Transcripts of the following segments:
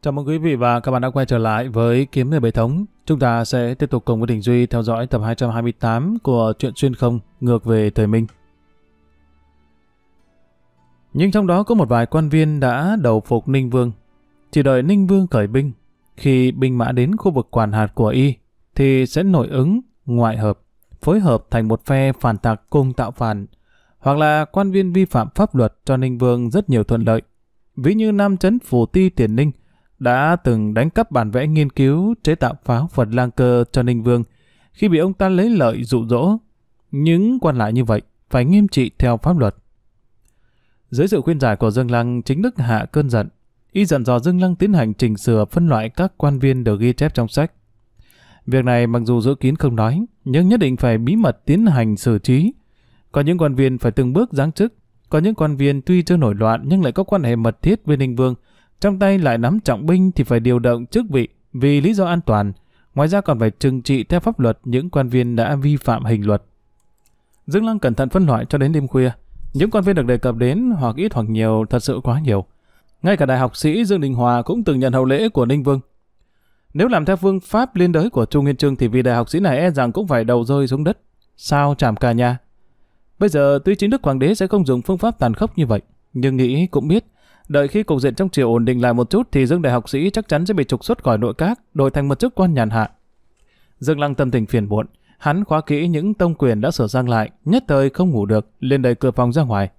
Chào mừng quý vị và các bạn đã quay trở lại với Kiếm Người Bề Thống. Chúng ta sẽ tiếp tục cùng với Đình Duy theo dõi tập 228 của truyện xuyên không ngược về thời Minh. Nhưng trong đó có một vài quan viên đã đầu phục Ninh Vương. Chỉ đợi Ninh Vương khởi binh, khi binh mã đến khu vực quản hạt của y, thì sẽ nổi ứng, ngoại hợp, phối hợp thành một phe phản tạc cùng tạo phản, hoặc là quan viên vi phạm pháp luật cho Ninh Vương rất nhiều thuận lợi. Ví như Nam Trấn Phù Ti Tiền Ninh, đã từng đánh cắp bản vẽ nghiên cứu chế tạo pháo Phật Lang Cơ cho Ninh Vương khi bị ông ta lấy lợi dụ dỗ. Những quan lại như vậy phải nghiêm trị theo pháp luật. Dưới sự khuyên giải của Dương Lăng, chính Đức hạ cơn giận. Y dặn dò Dương Lăng tiến hành chỉnh sửa phân loại các quan viên được ghi chép trong sách. Việc này mặc dù giữ kín không nói, nhưng nhất định phải bí mật tiến hành xử trí. Có những quan viên phải từng bước giáng chức, có những quan viên tuy chưa nổi loạn nhưng lại có quan hệ mật thiết với Ninh Vương – trong tay lại nắm trọng binh thì phải điều động chức vị vì lý do an toàn. Ngoài ra còn phải trừng trị theo pháp luật những quan viên đã vi phạm hình luật. Dương Lăng cẩn thận phân loại cho đến đêm khuya. Những quan viên được đề cập đến hoặc ít hoặc nhiều thật sự quá nhiều. Ngay cả đại học sĩ Dương Đình Hòa cũng từng nhận hậu lễ của Ninh Vương. Nếu làm theo phương pháp liên đới của Trung Nguyên Trương thì vị đại học sĩ này e rằng cũng phải đầu rơi xuống đất. Sao chạm cả nhà? Bây giờ tuy chính Đức Hoàng đế sẽ không dùng phương pháp tàn khốc như vậy, nhưng nghĩ cũng biết Đợi khi cục diện trong triều ổn định lại một chút thì Dương đại học sĩ chắc chắn sẽ bị trục xuất khỏi nội các, đổi thành một chức quan nhàn hạ. Dương Lăng tâm tình phiền muộn, hắn khóa kỹ những tông quyền đã sửa sang lại, nhất thời không ngủ được, lên đẩy cửa phòng ra ngoài.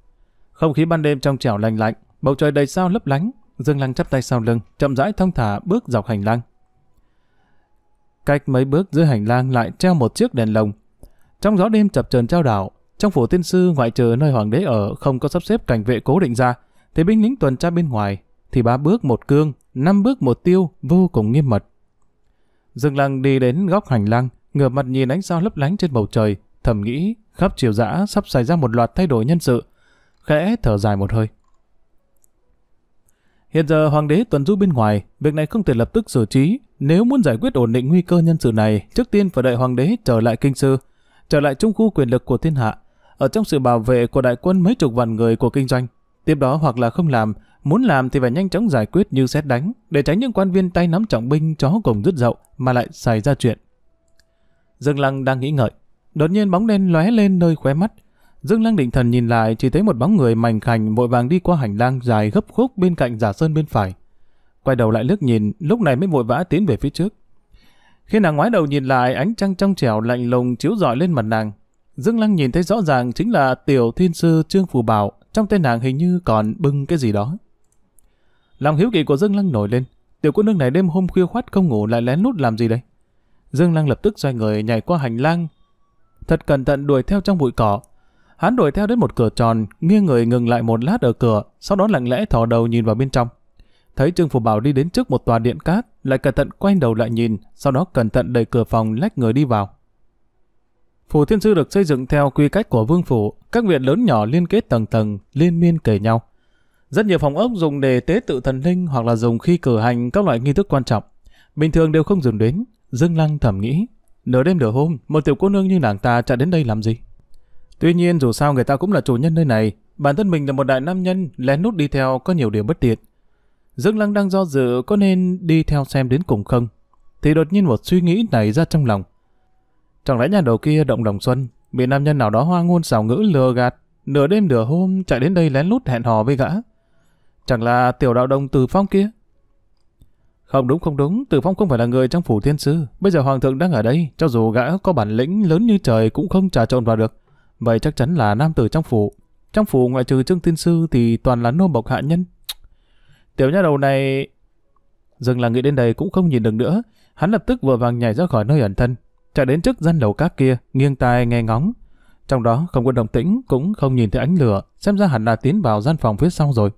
Không khí ban đêm trong trẻo lành lạnh, bầu trời đầy sao lấp lánh, Dương Lăng chắp tay sau lưng, chậm rãi thong thả bước dọc hành lang. Cách mấy bước dưới hành lang lại treo một chiếc đèn lồng. Trong gió đêm chập chờn trao đảo, trong phủ tiên sư ngoại trừ nơi hoàng đế ở không có sắp xếp cảnh vệ cố định ra, thấy binh lính tuần tra bên ngoài, thì ba bước một cương, năm bước một tiêu, vô cùng nghiêm mật. Dương Lăng đi đến góc hành lang, ngửa mặt nhìn ánh sao lấp lánh trên bầu trời, thầm nghĩ khắp chiều dã sắp xảy ra một loạt thay đổi nhân sự, khẽ thở dài một hơi. Hiện giờ hoàng đế tuần du bên ngoài, việc này không thể lập tức xử trí, nếu muốn giải quyết ổn định nguy cơ nhân sự này, trước tiên phải đợi hoàng đế trở lại kinh sư, trở lại trung khu quyền lực của thiên hạ, ở trong sự bảo vệ của đại quân mấy chục vạn người của kinh doanh, Tiếp đó hoặc là không làm, muốn làm thì phải nhanh chóng giải quyết như xét đánh, để tránh những quan viên tay nắm trọng binh chó cùng rứt dậu mà lại xảy ra chuyện. Dương Lăng đang nghĩ ngợi, đột nhiên bóng đen lóe lên nơi khóe mắt. Dương Lăng định thần nhìn lại chỉ thấy một bóng người mảnh khảnh vội vàng đi qua hành lang dài gấp khúc bên cạnh giả sơn bên phải. Quay đầu lại lướt nhìn, lúc này mới vội vã tiến về phía trước. Khi nàng ngoái đầu nhìn lại, ánh trăng trong trẻo lạnh lùng chiếu rọi lên mặt nàng, Dương Lăng nhìn thấy rõ ràng chính là tiểu thiên sư Trương Phù Bảo, trong tay nàng hình như còn bưng cái gì đó. Lòng hiếu kỳ của Dương Lăng nổi lên, tiểu cô nương này đêm hôm khuya khoát không ngủ lại lén nút làm gì đây? Dương Lăng lập tức xoay người nhảy qua hành lang, thật cẩn thận đuổi theo trong bụi cỏ. Hắn đuổi theo đến một cửa tròn, nghiêng người ngừng lại một lát ở cửa, sau đó lặng lẽ thò đầu nhìn vào bên trong. Thấy Trương Phù Bảo đi đến trước một tòa điện cát, lại cẩn thận quay đầu lại nhìn, sau đó cẩn thận đẩy cửa phòng lách người đi vào. Phủ Thiên Sư được xây dựng theo quy cách của vương phủ, các viện lớn nhỏ liên kết tầng tầng, liên miên kề nhau. Rất nhiều phòng ốc dùng để tế tự thần linh hoặc là dùng khi cử hành các loại nghi thức quan trọng. Bình thường đều không dùng đến, Dương Lăng thầm nghĩ. Nửa đêm nửa hôm, một tiểu cô nương như nàng ta chạy đến đây làm gì? Tuy nhiên dù sao người ta cũng là chủ nhân nơi này, bản thân mình là một đại nam nhân, lén nút đi theo có nhiều điều bất tiện. Dương Lăng đang do dự có nên đi theo xem đến cùng không? Thì đột nhiên một suy nghĩ nảy ra trong lòng. Chẳng lẽ nhà đầu kia động đồng xuân, bị nam nhân nào đó hoa ngôn xào ngữ lừa gạt, nửa đêm nửa hôm chạy đến đây lén lút hẹn hò với gã. Chẳng là tiểu đạo đồng từ phong kia? Không đúng không đúng, từ Phong không phải là người trong phủ thiên sư. Bây giờ hoàng thượng đang ở đây, cho dù gã có bản lĩnh lớn như trời cũng không trà trộn vào được. Vậy chắc chắn là nam tử trong phủ. Trong phủ ngoại trừ trương thiên sư thì toàn là nô bộc hạ nhân. Tiểu nha đầu này... Dừng là nghĩ đến đây cũng không nhìn được nữa. Hắn lập tức vừa vàng nhảy ra khỏi nơi ẩn thân, chạy đến trước gian lầu các kia, nghiêng tai nghe ngóng. Trong đó không có đồng tĩnh, cũng không nhìn thấy ánh lửa, xem ra hẳn là tiến vào gian phòng phía sau rồi.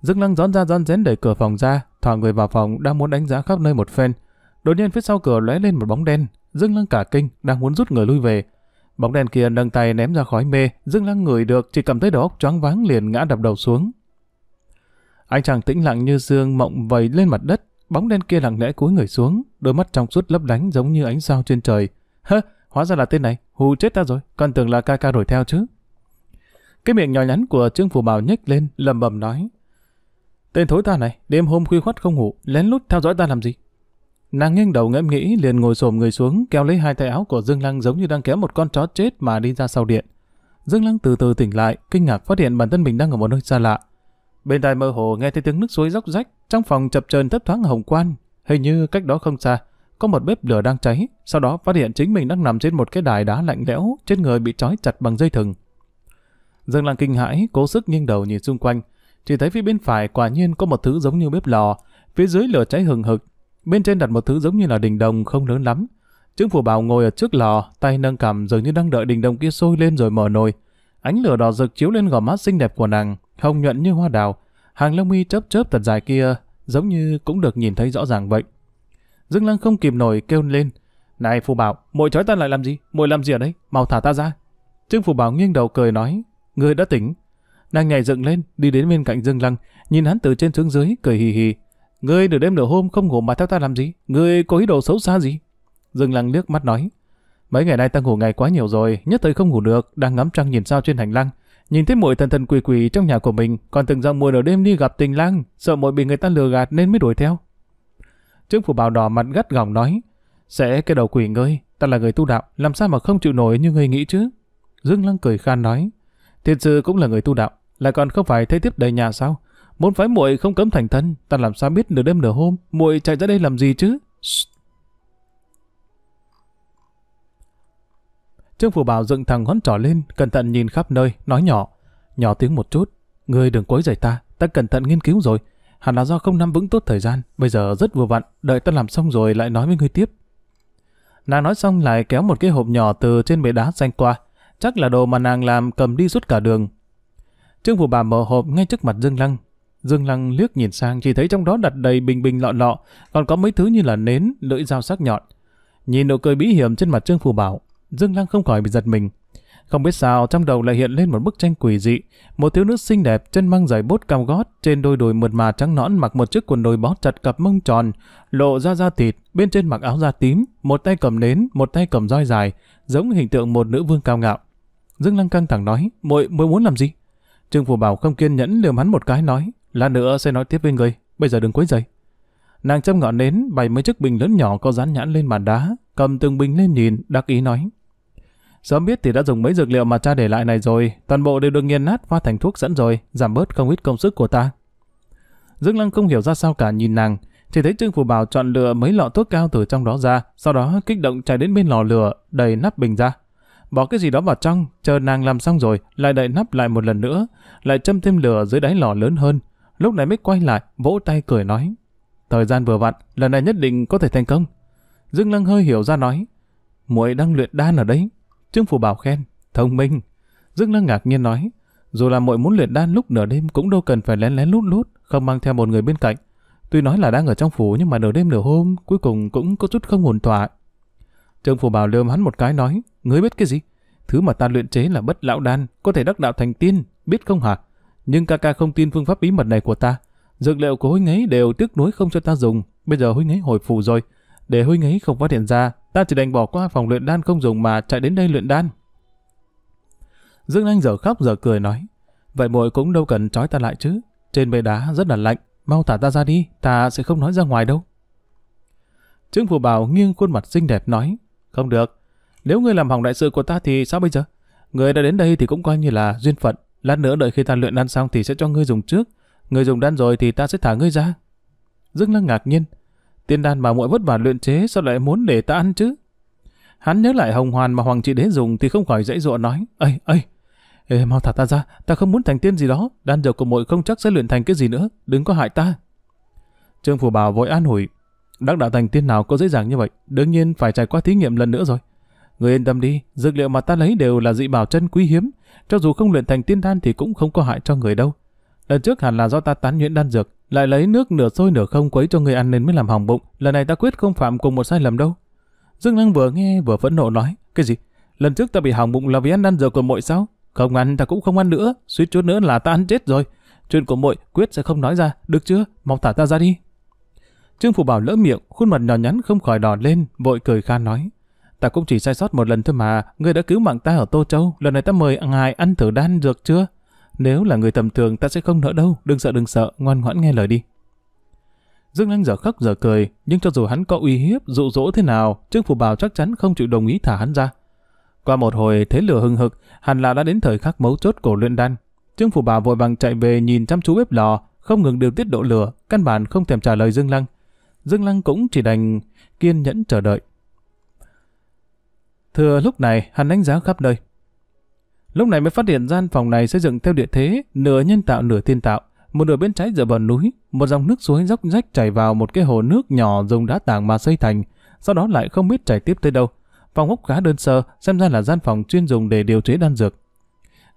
Dương Lăng gión ra gión rén đẩy cửa phòng ra, thò người vào phòng đang muốn đánh giá khắp nơi một phen. Đột nhiên phía sau cửa lóe lên một bóng đen, Dương Lăng cả kinh, đang muốn rút người lui về. Bóng đen kia nâng tay ném ra khói mê, Dương Lăng người được, chỉ cảm thấy đầu óc choáng váng liền ngã đập đầu xuống. anh chàng tĩnh lặng như sương mộng vầy lên mặt đất, Bóng đen kia lặng lẽ cúi người xuống, đôi mắt trong suốt lấp lánh giống như ánh sao trên trời. Hơ, hóa ra là tên này, hù chết ta rồi, còn tưởng là ca ca đuổi theo chứ. Cái miệng nhỏ nhắn của Trương Phủ Bảo nhếch lên, lầm bầm nói. Tên thối ta này, đêm hôm khuya khoắt không ngủ, lén lút theo dõi ta làm gì? Nàng nghiêng đầu ngẫm nghĩ, liền ngồi xổm người xuống, kéo lấy hai tay áo của Dương Lăng giống như đang kéo một con chó chết mà đi ra sau điện. Dương Lăng từ từ tỉnh lại, kinh ngạc phát hiện bản thân mình đang ở một nơi xa lạ. Bên tai mơ hồ nghe thấy tiếng nước suối róc rách, trong phòng chập chờn thấp thoáng hồng quan, hình như cách đó không xa, có một bếp lửa đang cháy, sau đó phát hiện chính mình đang nằm trên một cái đài đá lạnh lẽo, trên người bị trói chặt bằng dây thừng. Dương Lăng kinh hãi, cố sức nghiêng đầu nhìn xung quanh, chỉ thấy phía bên phải quả nhiên có một thứ giống như bếp lò, phía dưới lửa cháy hừng hực, bên trên đặt một thứ giống như là đình đồng không lớn lắm. Trương Phủ Bảo ngồi ở trước lò, tay nâng cằm dường như đang đợi đình đồng kia sôi lên rồi mở nồi. Ánh lửa đỏ rực chiếu lên gò má xinh đẹp của nàng, hồng nhuận như hoa đào, hàng lông mi chớp chớp thật dài kia giống như cũng được nhìn thấy rõ ràng vậy. Dương Lăng không kìm nổi kêu lên, "Này phù bảo, muội trói ta lại làm gì? Muội làm gì ở đấy? Mau thả ta ra." Trương phù bảo nghiêng đầu cười nói, "Ngươi đã tỉnh." Nàng nhảy dựng lên, đi đến bên cạnh Dương Lăng, nhìn hắn từ trên xuống dưới cười hì hì, "Ngươi nửa đêm nửa hôm không ngủ mà theo ta làm gì? Ngươi có ý đồ xấu xa gì?" Dương Lăng liếc mắt nói, "Mấy ngày nay ta ngủ ngày quá nhiều rồi, nhất thời không ngủ được, đang ngắm trăng nhìn sao trên hành lang." Nhìn thấy muội thần thần quỷ quỷ trong nhà của mình, còn từng rằng muội nửa đêm đi gặp tình lang, sợ muội bị người ta lừa gạt nên mới đuổi theo. Trương phủ bảo đỏ mặt gắt gỏng nói, sẽ cái đầu quỷ ngươi, ta là người tu đạo, làm sao mà không chịu nổi như ngươi nghĩ chứ? Dương Lăng cười khan nói, thiệt sự cũng là người tu đạo, lại còn không phải thế tiếp đầy nhà sao? Muốn phái muội không cấm thành thân, ta làm sao biết nửa đêm nửa hôm, muội chạy ra đây làm gì chứ? Shh. Trương Phủ Bảo dựng thằng ngón trỏ lên, cẩn thận nhìn khắp nơi, nói nhỏ. Nhỏ tiếng một chút, ngươi đừng quấy rầy ta, ta cẩn thận nghiên cứu rồi. Hẳn là do không nắm vững tốt thời gian, bây giờ rất vừa vặn, đợi ta làm xong rồi lại nói với ngươi tiếp. Nàng nói xong lại kéo một cái hộp nhỏ từ trên bệ đá xanh qua, chắc là đồ mà nàng làm cầm đi suốt cả đường. Trương Phủ Bảo mở hộp ngay trước mặt Dương Lăng. Dương Lăng liếc nhìn sang chỉ thấy trong đó đặt đầy bình bình lọ lọ, còn có mấy thứ như là nến, lưỡi dao sắc nhọn. Nhìn nụ cười bí hiểm trên mặt Trương Phù Bảo, Dương Lăng không khỏi bị giật mình. Không biết sao trong đầu lại hiện lên một bức tranh quỷ dị, một thiếu nữ xinh đẹp chân mang giày bốt cao gót, trên đôi đùi mượt mà trắng nõn mặc một chiếc quần đùi bó chặt cặp mông tròn, lộ ra da thịt, bên trên mặc áo da tím, một tay cầm nến, một tay cầm roi dài, giống hình tượng một nữ vương cao ngạo. Dương Lăng căng thẳng nói, Mội muội muốn làm gì?" Trương Phủ Bảo không kiên nhẫn liều hắn một cái nói, "Lát nữa sẽ nói tiếp với người, bây giờ đừng quấy rầy." Nàng châm ngọn nến, bày mấy chiếc bình lớn nhỏ có dán nhãn lên bàn đá, cầm từng bình lên nhìn, đắc ý nói: Sớm biết thì đã dùng mấy dược liệu mà cha để lại này rồi, toàn bộ đều được nghiền nát pha thành thuốc sẵn rồi, giảm bớt không ít công sức của ta. Dương Lăng không hiểu ra sao cả nhìn nàng, chỉ thấy Trương Phù Bảo chọn lựa mấy lọ thuốc cao từ trong đó ra, sau đó kích động chạy đến bên lò lửa, đầy nắp bình ra. Bỏ cái gì đó vào trong, chờ nàng làm xong rồi, lại đậy nắp lại một lần nữa, lại châm thêm lửa dưới đáy lò lớn hơn. Lúc này mới quay lại, vỗ tay cười nói. Thời gian vừa vặn, lần này nhất định có thể thành công. Dương Lăng hơi hiểu ra nói. muội đang luyện đan ở đấy, Trương Phủ Bảo khen, thông minh. Dương Lăng ngạc nhiên nói, dù là muội muốn luyện đan lúc nửa đêm cũng đâu cần phải lén lén lút lút, không mang theo một người bên cạnh. Tuy nói là đang ở trong phủ nhưng mà nửa đêm nửa hôm cuối cùng cũng có chút không hồn tỏa. Trương Phủ Bảo lườm hắn một cái nói, ngươi biết cái gì? Thứ mà ta luyện chế là bất lão đan, có thể đắc đạo thành tiên, biết không hả? Nhưng ca ca không tin phương pháp bí mật này của ta. Dược liệu của huynh ấy đều tiếc nuối không cho ta dùng, bây giờ huynh ấy hồi phù rồi. Để huynh ấy không phát hiện ra, ta chỉ đành bỏ qua phòng luyện đan không dùng mà chạy đến đây luyện đan. Dương Anh giờ khóc giờ cười nói, vậy muội cũng đâu cần trói ta lại chứ, trên bề đá rất là lạnh, mau thả ta ra đi, ta sẽ không nói ra ngoài đâu. Trương Phù Bảo nghiêng khuôn mặt xinh đẹp nói, không được, nếu ngươi làm hỏng đại sự của ta thì sao bây giờ? Ngươi đã đến đây thì cũng coi như là duyên phận, lát nữa đợi khi ta luyện đan xong thì sẽ cho ngươi dùng trước, ngươi dùng đan rồi thì ta sẽ thả ngươi ra. Dương Lăng ngạc nhiên, tiên đan mà muội vất vả luyện chế sao lại muốn để ta ăn chứ? Hắn nhớ lại hồng hoàn mà hoàng chị đến dùng thì không khỏi dãy dụa nói, ơi, ơi, Ê, mau thả ta ra, ta không muốn thành tiên gì đó, đan dược của muội không chắc sẽ luyện thành cái gì nữa, đừng có hại ta. Trương Phủ Bảo vội an ủi, đắc đạo thành tiên nào có dễ dàng như vậy, đương nhiên phải trải qua thí nghiệm lần nữa rồi. Người yên tâm đi, dược liệu mà ta lấy đều là dị bảo chân quý hiếm, cho dù không luyện thành tiên đan thì cũng không có hại cho người đâu. Lần trước hẳn là do ta tán nhuyễn đan dược, lại lấy nước nửa sôi nửa không quấy cho người ăn nên mới làm hỏng bụng. Lần này ta quyết không phạm cùng một sai lầm đâu. Dương Năng vừa nghe vừa phẫn nộ nói, cái gì? Lần trước ta bị hỏng bụng là vì ăn ăn giờ của muội sao? Không ăn ta cũng không ăn nữa, suýt chút nữa là ta ăn chết rồi. Chuyện của muội quyết sẽ không nói ra, được chưa? Mau thả ta ra đi. Trương Phủ Bảo lỡ miệng, khuôn mặt nhỏ nhắn không khỏi đỏ lên, vội cười khan nói. Ta cũng chỉ sai sót một lần thôi mà, ngươi đã cứu mạng ta ở Tô Châu, lần này ta mời ngài ăn thử đan dược chưa? Nếu là người tầm thường ta sẽ không nỡ đâu, đừng sợ đừng sợ, ngoan ngoãn nghe lời đi. Dương Anh giờ khóc giờ cười, nhưng cho dù hắn có uy hiếp, dụ dỗ thế nào, Trương Phủ Bảo chắc chắn không chịu đồng ý thả hắn ra. Qua một hồi thế lửa hừng hực, hẳn là đã đến thời khắc mấu chốt của luyện đan. Trương Phủ Bảo vội vàng chạy về nhìn chăm chú bếp lò, không ngừng điều tiết độ lửa, căn bản không thèm trả lời Dương Lăng. Dương Lăng cũng chỉ đành kiên nhẫn chờ đợi. Thừa lúc này, hắn đánh giá khắp nơi, Lúc này mới phát hiện gian phòng này xây dựng theo địa thế, nửa nhân tạo nửa thiên tạo. Một nửa bên trái dựa vào núi, một dòng nước suối dốc rách chảy vào một cái hồ nước nhỏ dùng đá tảng mà xây thành, sau đó lại không biết chảy tiếp tới đâu. Phòng ốc khá đơn sơ, xem ra là gian phòng chuyên dùng để điều chế đan dược.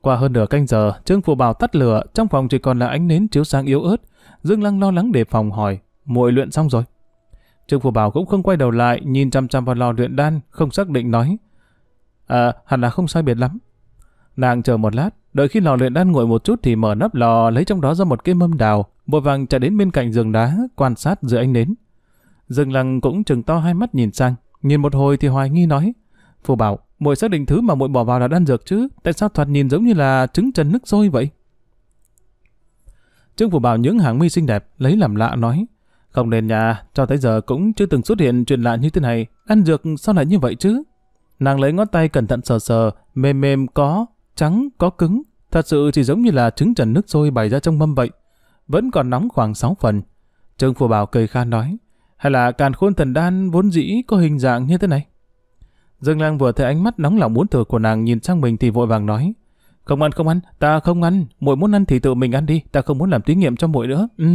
Qua hơn nửa canh giờ, Trương Phù Bảo tắt lửa, trong phòng chỉ còn là ánh nến chiếu sáng yếu ớt. Dương Lăng lo lắng đề phòng hỏi, muội luyện xong rồi. Trương Phù Bảo cũng không quay đầu lại, nhìn chăm chăm vào lò luyện đan, không xác định nói. À, hẳn là không sai biệt lắm. Nàng chờ một lát, đợi khi lò luyện đan nguội một chút thì mở nắp lò lấy trong đó ra một cái mâm đào, vội vàng chạy đến bên cạnh giường đá, quan sát giữa ánh nến. dừng Lăng cũng chừng to hai mắt nhìn sang, nhìn một hồi thì hoài nghi nói: "Phù bảo, muội xác định thứ mà muội bỏ vào là đan dược chứ, tại sao thoạt nhìn giống như là trứng trần nước sôi vậy?" Trương Phù Bảo những hàng mi xinh đẹp lấy làm lạ nói: "Không nên nhà, cho tới giờ cũng chưa từng xuất hiện chuyện lạ như thế này, đan dược sao lại như vậy chứ?" Nàng lấy ngón tay cẩn thận sờ sờ, mềm mềm có, trắng, có cứng, thật sự chỉ giống như là trứng trần nước sôi bày ra trong mâm vậy. Vẫn còn nóng khoảng 6 phần. Trương Phù Bảo cười khan nói, hay là càn khôn thần đan vốn dĩ có hình dạng như thế này? Dương Lang vừa thấy ánh mắt nóng lòng muốn thử của nàng nhìn sang mình thì vội vàng nói, không ăn không ăn, ta không ăn, muội muốn ăn thì tự mình ăn đi, ta không muốn làm thí nghiệm cho muội nữa. Ừ.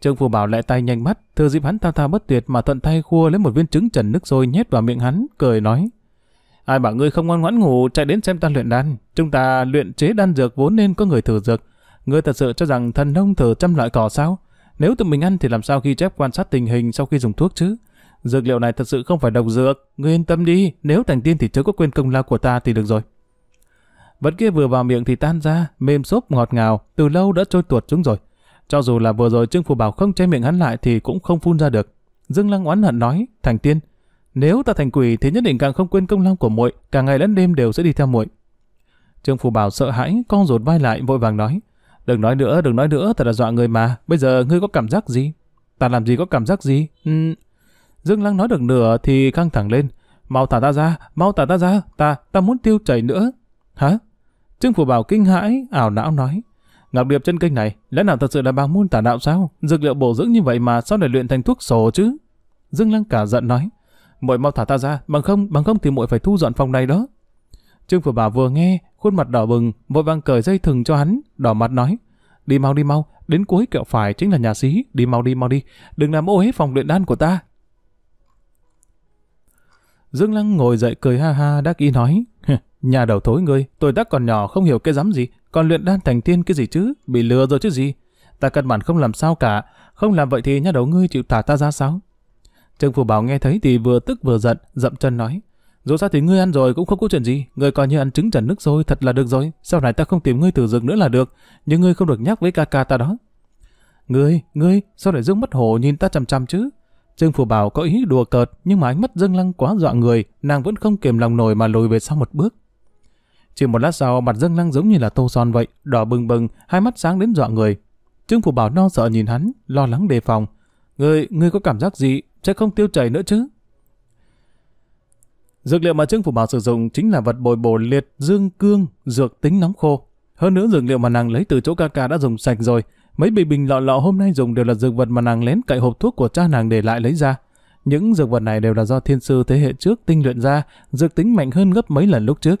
Trương Phù Bảo lại tay nhanh mắt, thừa dịp hắn thao thao bất tuyệt mà thuận tay khua lấy một viên trứng trần nước sôi nhét vào miệng hắn, cười nói. Ai bảo ngươi không ngoan ngoãn ngủ chạy đến xem ta luyện đan. Chúng ta luyện chế đan dược vốn nên có người thử dược. Ngươi thật sự cho rằng thần nông thử trăm loại cỏ sao? Nếu tự mình ăn thì làm sao ghi chép quan sát tình hình sau khi dùng thuốc chứ? Dược liệu này thật sự không phải độc dược. Ngươi yên tâm đi, nếu thành tiên thì chớ có quên công lao của ta thì được rồi. Vật kia vừa vào miệng thì tan ra, mềm xốp ngọt ngào, từ lâu đã trôi tuột xuống rồi. Cho dù là vừa rồi Trương Phù Bảo không che miệng hắn lại thì cũng không phun ra được. Dương Lăng oán hận nói, thành tiên, nếu ta thành quỷ thì nhất định càng không quên công lao của muội, cả ngày lẫn đêm đều sẽ đi theo muội. Trương Phù Bảo sợ hãi, con rụt vai lại vội vàng nói. Đừng nói nữa, đừng nói nữa, thật là dọa người mà. Bây giờ ngươi có cảm giác gì? Ta làm gì có cảm giác gì? Uhm. Dương Lăng nói được nửa thì căng thẳng lên. Mau thả ta ra, mau thả ta ra, ta, ta muốn tiêu chảy nữa. Hả? Trương Phù Bảo kinh hãi, ảo não nói. Ngọc Điệp chân kinh này, lẽ nào thật sự là bà môn tả đạo sao? Dược liệu bổ dưỡng như vậy mà sao lại luyện thành thuốc sổ chứ? Dương Lăng cả giận nói muội mau thả ta ra, bằng không, bằng không thì muội phải thu dọn phòng này đó. Trương Phủ Bảo vừa nghe, khuôn mặt đỏ bừng, vội vàng cởi dây thừng cho hắn, đỏ mặt nói, đi mau đi mau, đến cuối kẹo phải chính là nhà sĩ, đi mau đi mau đi, đừng làm ô hế phòng luyện đan của ta. Dương Lăng ngồi dậy cười ha ha đắc ý nói, nhà đầu thối ngươi, tôi đắc còn nhỏ không hiểu cái dám gì, còn luyện đan thành tiên cái gì chứ, bị lừa rồi chứ gì. Ta căn bản không làm sao cả, không làm vậy thì nhà đầu ngươi chịu thả ta ra sao? Trương Phủ Bảo nghe thấy thì vừa tức vừa giận, dậm chân nói. Dù sao thì ngươi ăn rồi cũng không có chuyện gì, ngươi coi như ăn trứng trần nước rồi, thật là được rồi, sau này ta không tìm ngươi từ rừng nữa là được, nhưng ngươi không được nhắc với ca ca ta đó. Ngươi, ngươi, sao lại dưng mất hổ nhìn ta chằm chằm chứ? Trương Phủ Bảo có ý đùa cợt, nhưng mà ánh mắt dâng lăng quá dọa người, nàng vẫn không kiềm lòng nổi mà lùi về sau một bước. Chỉ một lát sau, mặt dâng lăng giống như là tô son vậy, đỏ bừng bừng, hai mắt sáng đến dọa người. Trương Phủ Bảo no sợ nhìn hắn, lo lắng đề phòng. Ngươi, ngươi có cảm giác gì? sẽ không tiêu chảy nữa chứ. Dược liệu mà Trương Phủ Bảo sử dụng chính là vật bồi bổ liệt dương cương, dược tính nóng khô. Hơn nữa dược liệu mà nàng lấy từ chỗ ca ca đã dùng sạch rồi, mấy bình bình lọ lọ hôm nay dùng đều là dược vật mà nàng lén cậy hộp thuốc của cha nàng để lại lấy ra. Những dược vật này đều là do thiên sư thế hệ trước tinh luyện ra, dược tính mạnh hơn gấp mấy lần lúc trước.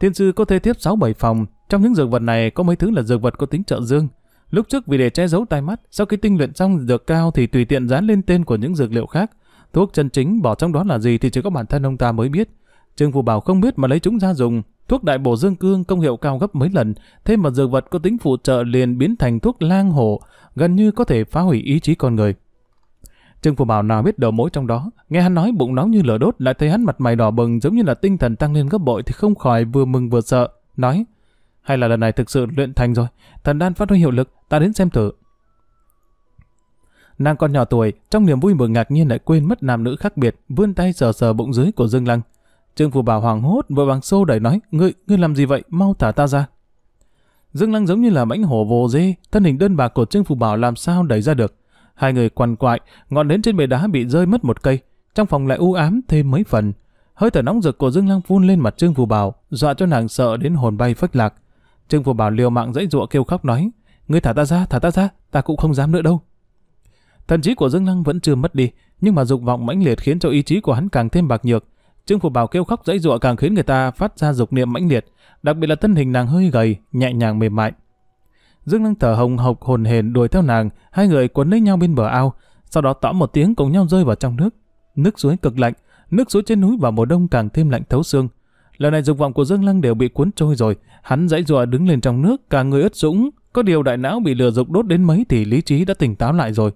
Thiên sư có thể tiếp 6-7 phòng, trong những dược vật này có mấy thứ là dược vật có tính trợ dương, Lúc trước vì để che giấu tai mắt, sau khi tinh luyện xong dược cao thì tùy tiện dán lên tên của những dược liệu khác. Thuốc chân chính bỏ trong đó là gì thì chỉ có bản thân ông ta mới biết. Trương Phù Bảo không biết mà lấy chúng ra dùng. Thuốc đại bổ dương cương công hiệu cao gấp mấy lần, thêm một dược vật có tính phụ trợ liền biến thành thuốc lang hổ, gần như có thể phá hủy ý chí con người. Trương Phù Bảo nào biết đầu mối trong đó, nghe hắn nói bụng nóng như lửa đốt lại thấy hắn mặt mày đỏ bừng giống như là tinh thần tăng lên gấp bội thì không khỏi vừa mừng vừa sợ, nói: hay là lần này thực sự luyện thành rồi, thần đan phát huy hiệu lực, ta đến xem thử. Nàng còn nhỏ tuổi, trong niềm vui mừng ngạc nhiên lại quên mất nam nữ khác biệt, vươn tay sờ sờ bụng dưới của Dương Lăng. Trương Phù Bảo hoàng hốt vội vàng xô đẩy nói, ngươi, ngươi làm gì vậy, mau thả ta ra. Dương Lăng giống như là mãnh hổ vồ dê, thân hình đơn bạc của Trương Phù Bảo làm sao đẩy ra được. Hai người quằn quại, ngọn nến trên bề đá bị rơi mất một cây, trong phòng lại u ám thêm mấy phần. Hơi thở nóng rực của Dương Lăng phun lên mặt Trương Phù Bảo, dọa cho nàng sợ đến hồn bay phách lạc. Trương Phù Bảo liều mạng dãy ruộng kêu khóc nói, ngươi thả ta ra, thả ta ra, ta cũng không dám nữa đâu. Thần trí của Dương Lăng vẫn chưa mất đi, nhưng mà dục vọng mãnh liệt khiến cho ý chí của hắn càng thêm bạc nhược. Trương Phù Bảo kêu khóc dãy ruộng càng khiến người ta phát ra dục niệm mãnh liệt, đặc biệt là thân hình nàng hơi gầy, nhẹ nhàng mềm mại. Dương Lăng thở hồng hộc hồn hển đuổi theo nàng, hai người quấn lấy nhau bên bờ ao, sau đó tỏ một tiếng cùng nhau rơi vào trong nước. Nước suối cực lạnh, nước suối trên núi vào mùa đông càng thêm lạnh thấu xương. Lần này dục vọng của Dương Lăng đều bị cuốn trôi rồi, hắn dãy dọa đứng lên trong nước, cả người ướt sũng, có điều đại não bị lừa dục đốt đến mấy thì lý trí đã tỉnh táo lại rồi.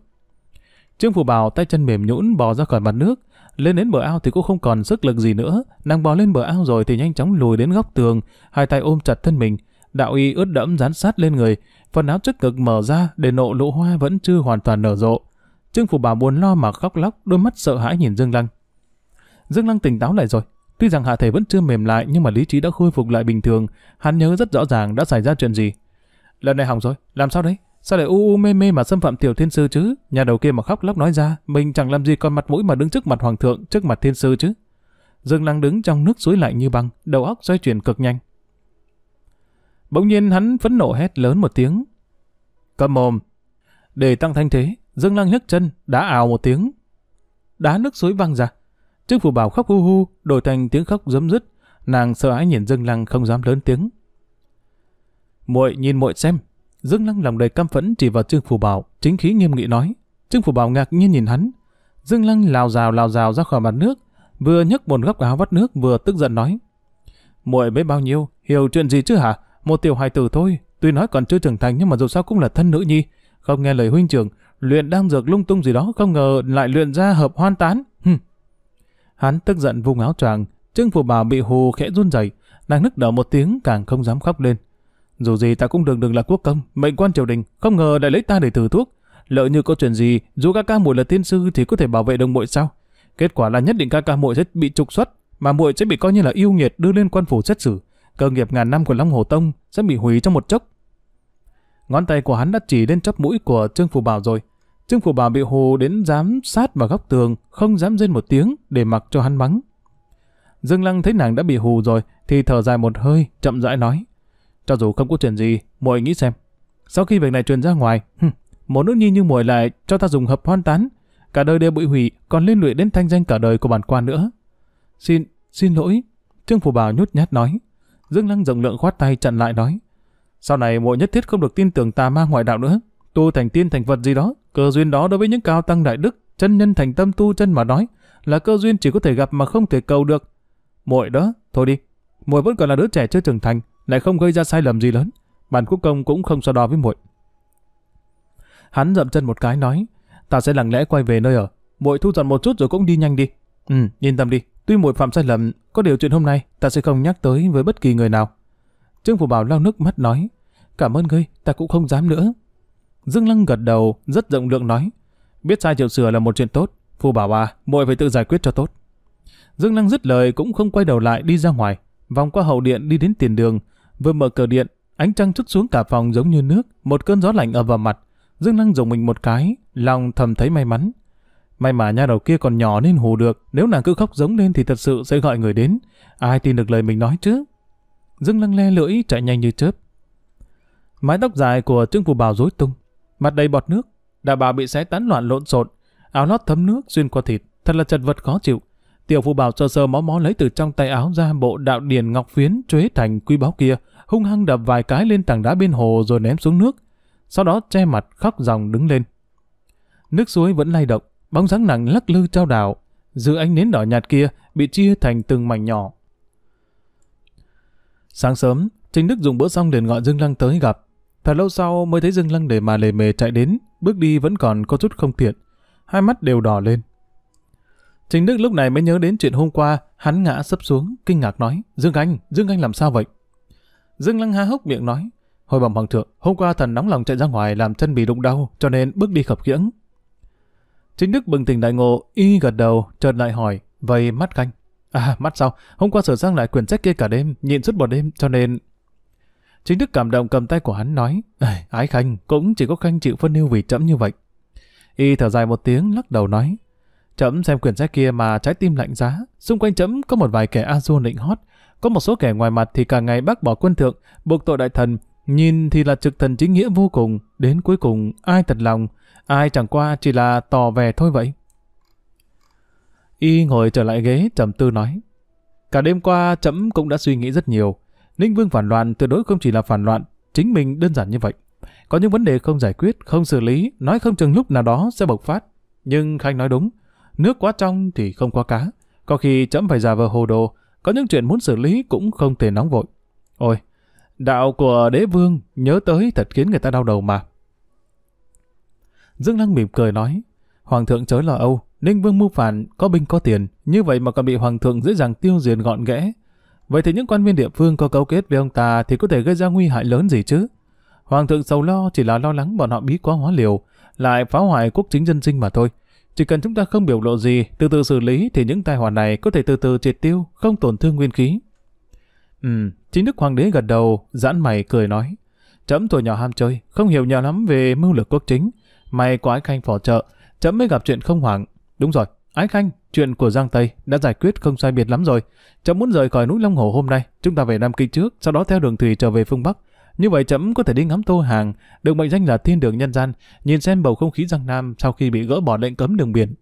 Trương Phủ Bảo tay chân mềm nhũn bò ra khỏi mặt nước, lên đến bờ ao thì cũng không còn sức lực gì nữa, nàng bò lên bờ ao rồi thì nhanh chóng lùi đến góc tường, hai tay ôm chặt thân mình, đạo y ướt đẫm dán sát lên người, phần áo trước ngực mở ra để nộ lũ hoa vẫn chưa hoàn toàn nở rộ. Trương Phủ Bảo buồn lo mà khóc lóc, đôi mắt sợ hãi nhìn Dương Lăng. Dương Lăng tỉnh táo lại rồi, Tuy rằng hạ thể vẫn chưa mềm lại nhưng mà lý trí đã khôi phục lại bình thường, hắn nhớ rất rõ ràng đã xảy ra chuyện gì. Lần này hỏng rồi, làm sao đấy? Sao lại u u mê mê mà xâm phạm tiểu thiên sư chứ? Nhà đầu kia mà khóc lóc nói ra, mình chẳng làm gì còn mặt mũi mà đứng trước mặt hoàng thượng, trước mặt thiên sư chứ. Dương Lăng đứng trong nước suối lạnh như băng, đầu óc xoay chuyển cực nhanh. Bỗng nhiên hắn phẫn nộ hét lớn một tiếng. Cầm mồm. Để tăng thanh thế, Dương Lăng nhấc chân, đá ảo một tiếng. Đá nước suối văng ra, Trương Phủ Bảo khóc hu hu, đổi thành tiếng khóc giấm dứt, nàng sợ hãi nhìn Dương Lăng không dám lớn tiếng. Muội nhìn muội xem, Dương Lăng lòng đầy căm phẫn chỉ vào Trương Phủ Bảo, chính khí nghiêm nghị nói. Trương Phủ Bảo ngạc nhiên nhìn hắn, Dương Lăng lào rào lào rào ra khỏi mặt nước, vừa nhấc một góc áo vắt nước vừa tức giận nói: "Muội mới bao nhiêu, hiểu chuyện gì chứ hả? Một tiểu hài tử thôi, tuy nói còn chưa trưởng thành nhưng mà dù sao cũng là thân nữ nhi, không nghe lời huynh trưởng, luyện đang dược lung tung gì đó không ngờ lại luyện ra hợp hoan tán." Hắn tức giận vung áo choàng, chân của bà bị hù khẽ run rẩy, nàng nức nở một tiếng càng không dám khóc lên. Dù gì ta cũng đừng đừng là quốc công, mệnh quan triều đình, không ngờ lại lấy ta để thử thuốc. Lỡ như có chuyện gì, dù ca ca muội là tiên sư thì có thể bảo vệ đồng muội sao? Kết quả là nhất định ca ca muội sẽ bị trục xuất, mà muội sẽ bị coi như là yêu nghiệt đưa lên quan phủ xét xử, cơ nghiệp ngàn năm của Long Hồ Tông sẽ bị hủy trong một chốc. Ngón tay của hắn đã chỉ lên chóp mũi của Trương Phù Bảo rồi, Trương Phủ bà bị hồ đến dám sát vào góc tường, không dám rên một tiếng để mặc cho hắn mắng. Dương Lăng thấy nàng đã bị hù rồi thì thở dài một hơi, chậm rãi nói. Cho dù không có chuyện gì, muội nghĩ xem. Sau khi việc này truyền ra ngoài, hừ, một nữ nhi như muội lại cho ta dùng hợp hoan tán. Cả đời đều bị hủy, còn liên lụy đến thanh danh cả đời của bản quan nữa. Xin, xin lỗi. Trương Phủ Bảo nhút nhát nói. Dương Lăng rộng lượng khoát tay chặn lại nói. Sau này muội nhất thiết không được tin tưởng tà ma ngoại đạo nữa tu thành tiên thành vật gì đó, cơ duyên đó đối với những cao tăng đại đức, chân nhân thành tâm tu chân mà nói, là cơ duyên chỉ có thể gặp mà không thể cầu được. Muội đó, thôi đi, muội vẫn còn là đứa trẻ chưa trưởng thành, lại không gây ra sai lầm gì lớn, bản quốc công cũng không so đo với muội. Hắn dậm chân một cái nói, ta sẽ lặng lẽ quay về nơi ở, muội thu dọn một chút rồi cũng đi nhanh đi. Ừ, yên tâm đi, tuy muội phạm sai lầm, có điều chuyện hôm nay ta sẽ không nhắc tới với bất kỳ người nào. Trương Phủ Bảo lau nước mắt nói, cảm ơn ngươi, ta cũng không dám nữa, Dương Lăng gật đầu, rất rộng lượng nói. Biết sai chịu sửa là một chuyện tốt, phu bảo bà, muội phải tự giải quyết cho tốt. Dương Lăng dứt lời cũng không quay đầu lại đi ra ngoài, vòng qua hậu điện đi đến tiền đường, vừa mở cửa điện, ánh trăng trút xuống cả phòng giống như nước, một cơn gió lạnh ập vào mặt. Dương Lăng dùng mình một cái, lòng thầm thấy may mắn. May mà nha đầu kia còn nhỏ nên hù được, nếu nàng cứ khóc giống lên thì thật sự sẽ gọi người đến. Ai tin được lời mình nói chứ? Dương Lăng le lưỡi chạy nhanh như chớp. Mái tóc dài của Trương Phù Bảo rối tung, mặt đầy bọt nước, đàn bà bị xé tán loạn lộn xộn, áo lót thấm nước xuyên qua thịt, thật là chật vật khó chịu. Tiểu Phu Bảo sơ sơ mó mó lấy từ trong tay áo ra bộ đạo điền ngọc phiến chuế thành quý báu kia, hung hăng đập vài cái lên tảng đá bên hồ rồi ném xuống nước. Sau đó che mặt khóc ròng đứng lên. Nước suối vẫn lay động, bóng dáng nặng lắc lư trao đảo. Giữa ánh nến đỏ nhạt kia bị chia thành từng mảnh nhỏ. Sáng sớm, Trình Đức dùng bữa xong liền gọi Dương Lăng tới gặp. Thật lâu sau mới thấy Dương Lăng để mà lề mề chạy đến, bước đi vẫn còn có chút không tiện. Hai mắt đều đỏ lên. Trình Đức lúc này mới nhớ đến chuyện hôm qua, hắn ngã sấp xuống, kinh ngạc nói, Dương Anh, Dương Anh làm sao vậy? Dương Lăng há hốc miệng nói, hồi bẩm hoàng thượng, hôm qua thần nóng lòng chạy ra ngoài làm chân bị đụng đau, cho nên bước đi khập khiễng. Chính Đức bừng tỉnh đại ngộ, y gật đầu, chợt lại hỏi, vậy mắt khanh? À, mắt sao? Hôm qua sửa sang lại quyển sách kia cả đêm, nhịn suốt một đêm, cho nên... Chính thức cảm động cầm tay của hắn nói, Ái Khanh, cũng chỉ có Khanh chịu phân hưu vì chậm như vậy. Y thở dài một tiếng lắc đầu nói, Chấm xem quyển sách kia mà trái tim lạnh giá, xung quanh chấm có một vài kẻ a du nịnh hót, có một số kẻ ngoài mặt thì cả ngày bác bỏ quân thượng, buộc tội đại thần, nhìn thì là trực thần chính nghĩa vô cùng, đến cuối cùng ai thật lòng, ai chẳng qua chỉ là tò vẻ thôi vậy. Y ngồi trở lại ghế trầm tư nói, cả đêm qua chấm cũng đã suy nghĩ rất nhiều, Ninh Vương phản loạn tuyệt đối không chỉ là phản loạn, chính mình đơn giản như vậy. Có những vấn đề không giải quyết, không xử lý, nói không chừng lúc nào đó sẽ bộc phát. Nhưng Khanh nói đúng, nước quá trong thì không quá cá. Có khi chấm phải giả vờ hồ đồ, có những chuyện muốn xử lý cũng không thể nóng vội. Ôi, đạo của đế vương nhớ tới thật khiến người ta đau đầu mà. Dương Lăng mỉm cười nói, Hoàng thượng chớ lo âu, Ninh Vương mưu phản, có binh có tiền, như vậy mà còn bị Hoàng thượng dễ dàng tiêu diệt gọn ghẽ. Vậy thì những quan viên địa phương có cấu kết với ông ta thì có thể gây ra nguy hại lớn gì chứ? Hoàng thượng sầu lo chỉ là lo lắng bọn họ bí quá hóa liều, lại phá hoại quốc chính dân sinh mà thôi. Chỉ cần chúng ta không biểu lộ gì, từ từ xử lý thì những tai họa này có thể từ từ triệt tiêu, không tổn thương nguyên khí. Ừ, chính đức hoàng đế gật đầu, giãn mày cười nói. Chấm tuổi nhỏ ham chơi, không hiểu nhiều lắm về mưu lược quốc chính. May quá khanh phò trợ, chấm mới gặp chuyện không hoảng. Đúng rồi, Ái Khanh, chuyện của Giang Tây đã giải quyết không sai biệt lắm rồi. Chấm muốn rời khỏi núi Long Hồ hôm nay, chúng ta về Nam Kinh trước, sau đó theo đường thủy trở về phương Bắc. Như vậy chấm có thể đi ngắm tô hàng, được mệnh danh là thiên đường nhân gian, nhìn xem bầu không khí Giang Nam sau khi bị gỡ bỏ lệnh cấm đường biển.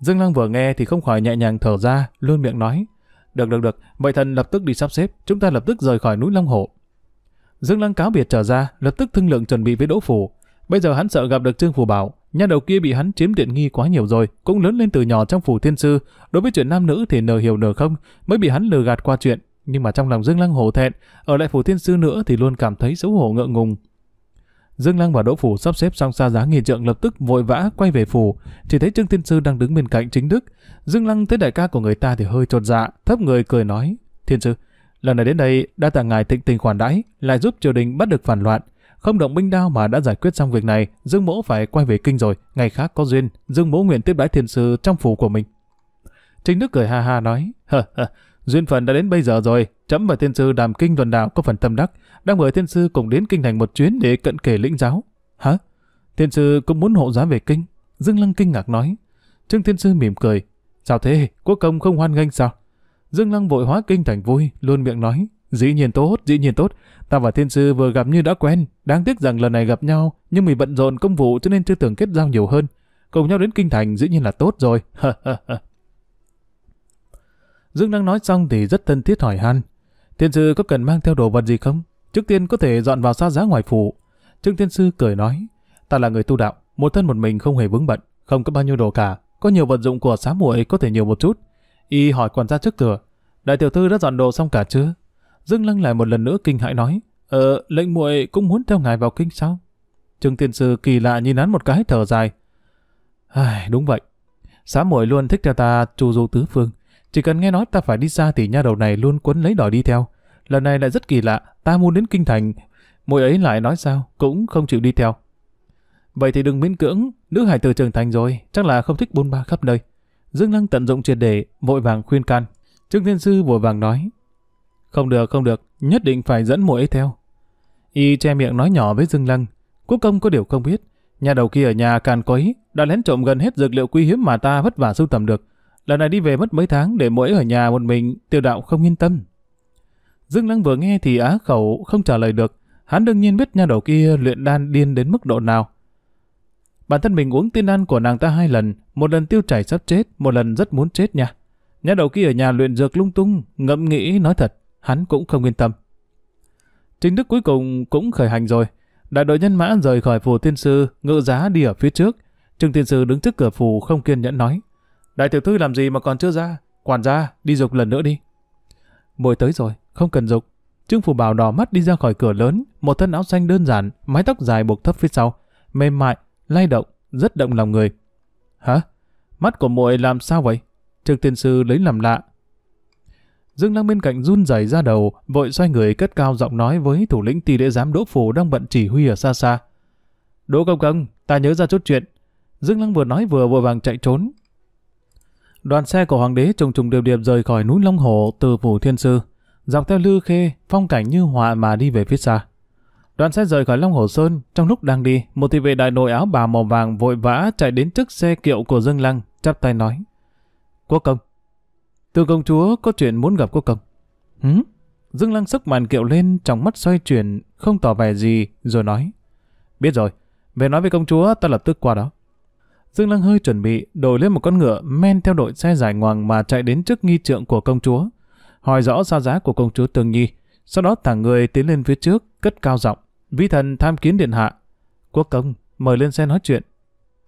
Dương Lăng vừa nghe thì không khỏi nhẹ nhàng thở ra, luôn miệng nói. Được được được, vậy thần lập tức đi sắp xếp, chúng ta lập tức rời khỏi núi Long Hồ. Dương Lăng cáo biệt trở ra, lập tức thương lượng chuẩn bị với Đỗ Phủ. Bây giờ hắn sợ gặp được Trương Phù Bảo, nhà đầu kia bị hắn chiếm tiện nghi quá nhiều rồi, cũng lớn lên từ nhỏ trong phủ thiên sư, đối với chuyện nam nữ thì nờ hiểu nờ không, mới bị hắn lừa gạt qua chuyện, nhưng mà trong lòng Dương Lăng hổ thẹn, ở lại phủ thiên sư nữa thì luôn cảm thấy xấu hổ ngượng ngùng. Dương Lăng và Đỗ Phủ sắp xếp xong xa giá nghi trượng lập tức vội vã quay về phủ, chỉ thấy Trương Thiên Sư đang đứng bên cạnh chính đức. Dương Lăng thấy đại ca của người ta thì hơi trột dạ, thấp người cười nói, Thiên Sư, lần này đến đây đã tặng ngài thịnh tình khoản đãi, lại giúp triều đình bắt được phản loạn, không động binh đao mà đã giải quyết xong việc này, Dương Mỗ phải quay về kinh rồi, ngày khác có duyên, Dương Mỗ nguyện tiếp đái thiền sư trong phủ của mình. Trinh Đức cười ha ha nói, hơ hơ duyên phận đã đến bây giờ rồi, chấm và thiên sư đàm kinh đoàn đạo có phần tâm đắc, đang mời thiên sư cùng đến kinh thành một chuyến để cận kề lĩnh giáo. Hả? Thiên sư cũng muốn hộ giá về kinh. Dương Lăng kinh ngạc nói. Trương thiên sư mỉm cười. Sao thế? Quốc công không hoan nghênh sao? Dương Lăng vội hóa kinh thành vui, luôn miệng nói. Dĩ nhiên tốt, dĩ nhiên tốt. Ta và thiên sư vừa gặp như đã quen. Đáng tiếc rằng lần này gặp nhau, nhưng mình bận rộn công vụ cho nên chưa tưởng kết giao nhiều hơn. Cùng nhau đến kinh thành dĩ nhiên là tốt rồi. Dương đang nói xong thì rất thân thiết hỏi han. Thiên sư có cần mang theo đồ vật gì không? Trước tiên có thể dọn vào xa giá ngoài phủ. Trương thiên sư cười nói. Ta là người tu đạo, một thân một mình không hề vướng bận, không có bao nhiêu đồ cả. Có nhiều vật dụng của xá muội có thể nhiều một chút. Y hỏi quản gia trước cửa. Đại tiểu thư đã dọn đồ xong cả chưa? Dương Lăng lại một lần nữa kinh hãi nói, Ờ, lệnh muội cũng muốn theo ngài vào kinh sao? Trương Tiên Sư kỳ lạ nhìn án một cái thở dài. Ai, đúng vậy. Xã muội luôn thích theo ta chu du tứ phương. Chỉ cần nghe nói ta phải đi xa thì nha đầu này luôn quấn lấy đòi đi theo. Lần này lại rất kỳ lạ, ta muốn đến kinh thành. muội ấy lại nói sao, cũng không chịu đi theo. Vậy thì đừng miễn cưỡng, nữ hải từ trưởng thành rồi, chắc là không thích bôn ba khắp nơi. Dương Lăng tận dụng triệt để, vội vàng khuyên can. Trương Thiên Sư vội vàng nói, không được, không được, nhất định phải dẫn muội ấy theo. Y che miệng nói nhỏ với Dương Lăng. Quốc công có điều không biết. Nhà đầu kia ở nhà càn quấy, đã lén trộm gần hết dược liệu quý hiếm mà ta vất vả sưu tầm được. Lần này đi về mất mấy tháng để muội ở nhà một mình, tiêu đạo không yên tâm. Dương Lăng vừa nghe thì á khẩu không trả lời được. Hắn đương nhiên biết nhà đầu kia luyện đan điên đến mức độ nào. Bản thân mình uống tiên đan của nàng ta hai lần, một lần tiêu chảy sắp chết, một lần rất muốn chết nha. Nhà đầu kia ở nhà luyện dược lung tung, ngẫm nghĩ nói thật, hắn cũng không yên tâm. Chính đức cuối cùng cũng khởi hành rồi. Đại đội nhân mã rời khỏi phù tiên sư, ngự giá đi ở phía trước. Trương tiên sư đứng trước cửa phù không kiên nhẫn nói. Đại tiểu thư làm gì mà còn chưa ra? Quản gia, đi dục lần nữa đi. Mùi tới rồi, không cần dục. Trương phù bảo đỏ mắt đi ra khỏi cửa lớn, một thân áo xanh đơn giản, mái tóc dài buộc thấp phía sau, mềm mại, lay động, rất động lòng người. Hả? Mắt của muội làm sao vậy? Trương tiên sư lấy làm lạ, Dương Lăng bên cạnh run rẩy ra đầu, vội xoay người cất cao giọng nói với thủ lĩnh tỷ đệ giám Đỗ phủ đang bận chỉ huy ở xa xa. Đỗ công công, ta nhớ ra chút chuyện. Dương Lăng vừa nói vừa vội vàng chạy trốn. Đoàn xe của hoàng đế trùng trùng điệp điệp rời khỏi núi Long Hồ từ phủ Thiên Sư, dọc theo Lư Khê, phong cảnh như họa mà đi về phía xa. Đoàn xe rời khỏi Long Hồ Sơn, trong lúc đang đi, một thị vệ đại nội áo bà màu vàng vội vã chạy đến trước xe kiệu của Dương Lăng, chắp tay nói: "Quốc công, Thưa công chúa, có chuyện muốn gặp cô công. Hứ? Dương Lăng sức màn kiệu lên, trong mắt xoay chuyển, không tỏ vẻ gì, rồi nói. Biết rồi, về nói với công chúa, ta lập tức qua đó. Dương Lăng hơi chuẩn bị, đổi lên một con ngựa, men theo đội xe dài ngoằng mà chạy đến trước nghi trượng của công chúa. Hỏi rõ xa giá của công chúa Tường Nhi, sau đó thẳng người tiến lên phía trước, cất cao giọng. Vi thần tham kiến điện hạ. Quốc công, mời lên xe nói chuyện.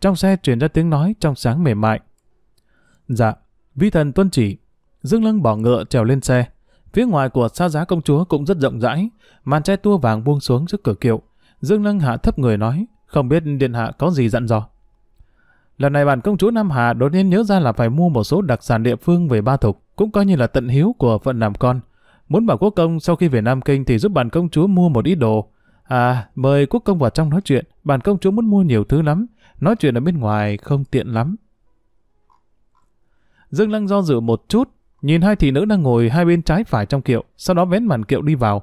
Trong xe truyền ra tiếng nói trong sáng mềm mại. Dạ, vi thần tuân chỉ. Dương Lăng bỏ ngựa trèo lên xe. Phía ngoài của xa giá công chúa cũng rất rộng rãi, màn che tua vàng buông xuống trước cửa kiệu. Dương Lăng hạ thấp người nói, không biết điện hạ có gì dặn dò. Lần này bản công chúa Nam Hà đột nhiên nhớ ra là phải mua một số đặc sản địa phương về ba thục, cũng coi như là tận hiếu của phận làm con. Muốn bảo quốc công sau khi về Nam Kinh thì giúp bản công chúa mua một ít đồ. À, mời quốc công vào trong nói chuyện, bản công chúa muốn mua nhiều thứ lắm, nói chuyện ở bên ngoài không tiện lắm. Dương Lăng do dự một chút nhìn hai thị nữ đang ngồi hai bên trái phải trong kiệu, sau đó vén màn kiệu đi vào.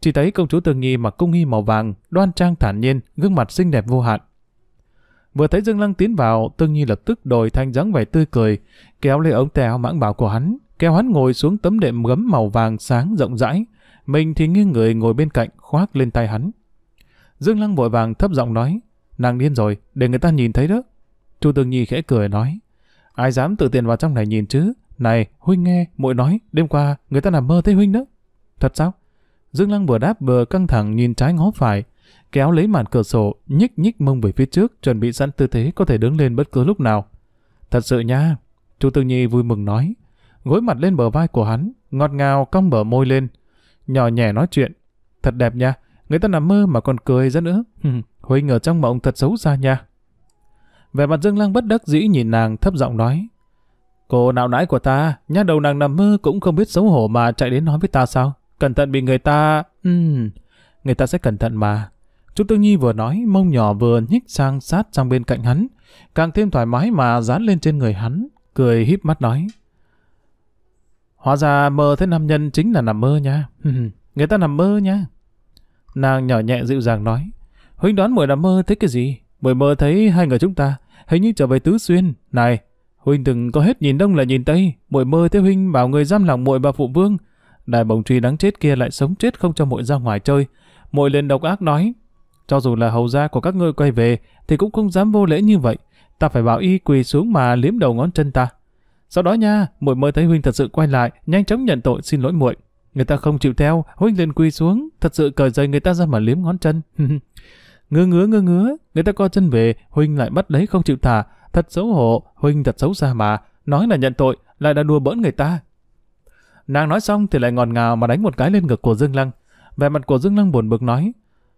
Chỉ thấy công chúa Tương Nhi mặc cung nghi màu vàng, đoan trang thản nhiên, gương mặt xinh đẹp vô hạn. Vừa thấy Dương Lăng tiến vào, Tương Nhi lập tức đổi thành dáng vẻ tươi cười, kéo lấy ống tèo áo mãng bảo của hắn, kéo hắn ngồi xuống tấm đệm gấm màu vàng sáng rộng rãi, mình thì nghiêng người ngồi bên cạnh khoác lên tay hắn. Dương Lăng vội vàng thấp giọng nói, nàng điên rồi, để người ta nhìn thấy đó. Chu Tương Nhi khẽ cười nói, ai dám tự tiện vào trong này nhìn chứ, này, Huynh nghe, muội nói, đêm qua người ta nằm mơ thấy Huynh đó. Thật sao? Dương Lăng vừa đáp vừa căng thẳng nhìn trái ngó phải, kéo lấy màn cửa sổ, nhích nhích mông về phía trước, chuẩn bị sẵn tư thế có thể đứng lên bất cứ lúc nào. Thật sự nha, chú Tư Nhi vui mừng nói, gối mặt lên bờ vai của hắn, ngọt ngào cong bờ môi lên, nhỏ nhẹ nói chuyện. Thật đẹp nha, người ta nằm mơ mà còn cười ra nữa. Huynh ở trong mộng thật xấu xa nha. Vẻ mặt Dương Lăng bất đắc dĩ nhìn nàng thấp giọng nói, Cô nào nãi của ta, nhá đầu nàng nằm mơ cũng không biết xấu hổ mà chạy đến nói với ta sao? Cẩn thận bị người ta... Uhm, người ta sẽ cẩn thận mà. Chú tương Nhi vừa nói, mông nhỏ vừa nhích sang sát sang bên cạnh hắn. Càng thêm thoải mái mà dán lên trên người hắn, cười híp mắt nói. Hóa ra mơ thấy nam nhân chính là nằm mơ nha. người ta nằm mơ nha. Nàng nhỏ nhẹ dịu dàng nói. Huynh đoán mười nằm mơ thấy cái gì? Mười mơ thấy hai người chúng ta, hình như trở về Tứ Xuyên. Này, Huynh đừng có hết nhìn đông là nhìn tây, muội mơ thế huynh bảo người giam lòng muội bà phụ vương. Đại bồng truy đáng chết kia lại sống chết không cho muội ra ngoài chơi. Muội lên độc ác nói, cho dù là hầu gia của các ngươi quay về thì cũng không dám vô lễ như vậy. Ta phải bảo y quỳ xuống mà liếm đầu ngón chân ta. Sau đó nha, muội mơ thấy huynh thật sự quay lại, nhanh chóng nhận tội xin lỗi muội. Người ta không chịu theo, huynh liền quỳ xuống, thật sự cởi giày người ta ra mà liếm ngón chân. ngứa ngứa ngứa ngứa, người ta co chân về, huynh lại bắt lấy không chịu thả, Thật xấu hổ, Huynh thật xấu xa mà, nói là nhận tội, lại đã đùa bỡn người ta. Nàng nói xong thì lại ngọt ngào mà đánh một cái lên ngực của Dương Lăng. về mặt của Dương Lăng buồn bực nói,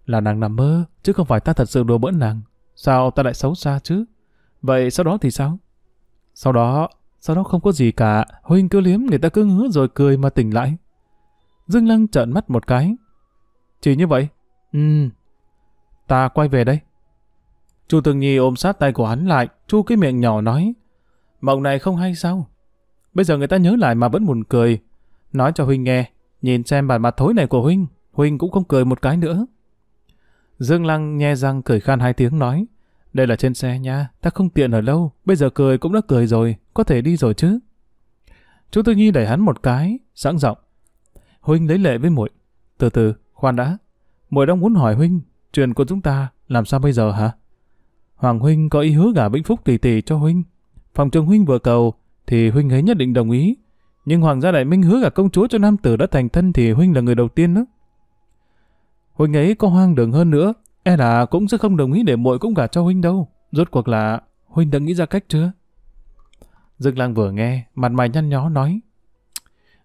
là nàng nằm mơ, chứ không phải ta thật sự đùa bỡn nàng. Sao ta lại xấu xa chứ? Vậy sau đó thì sao? Sau đó, sau đó không có gì cả, Huynh cứ liếm người ta cứ ngứa rồi cười mà tỉnh lại. Dương Lăng trợn mắt một cái. Chỉ như vậy? Ừ. Ta quay về đây. Chu Tường Nhi ôm sát tay của hắn lại, chu cái miệng nhỏ nói. Mộng này không hay sao? Bây giờ người ta nhớ lại mà vẫn buồn cười. Nói cho Huynh nghe, nhìn xem bản mặt thối này của Huynh, Huynh cũng không cười một cái nữa. Dương Lăng nhe răng cười khan hai tiếng nói. Đây là trên xe nha, ta không tiện ở lâu, bây giờ cười cũng đã cười rồi, có thể đi rồi chứ. Chu Tư Nhi đẩy hắn một cái, sẵn giọng. Huynh lấy lệ với muội. Từ từ, khoan đã. Muội đang muốn hỏi huynh, chuyện của chúng ta làm sao bây giờ hả? Hoàng Huynh có ý hứa gả Vĩnh Phúc tỷ tỷ cho Huynh. Phòng trường Huynh vừa cầu, thì Huynh ấy nhất định đồng ý. Nhưng Hoàng gia Đại Minh hứa gả công chúa cho nam tử đã thành thân thì Huynh là người đầu tiên đó. Huynh ấy có hoang đường hơn nữa, e là cũng sẽ không đồng ý để muội cũng gả cho Huynh đâu. Rốt cuộc là Huynh đã nghĩ ra cách chưa? Dương Lang vừa nghe, mặt mày nhăn nhó nói.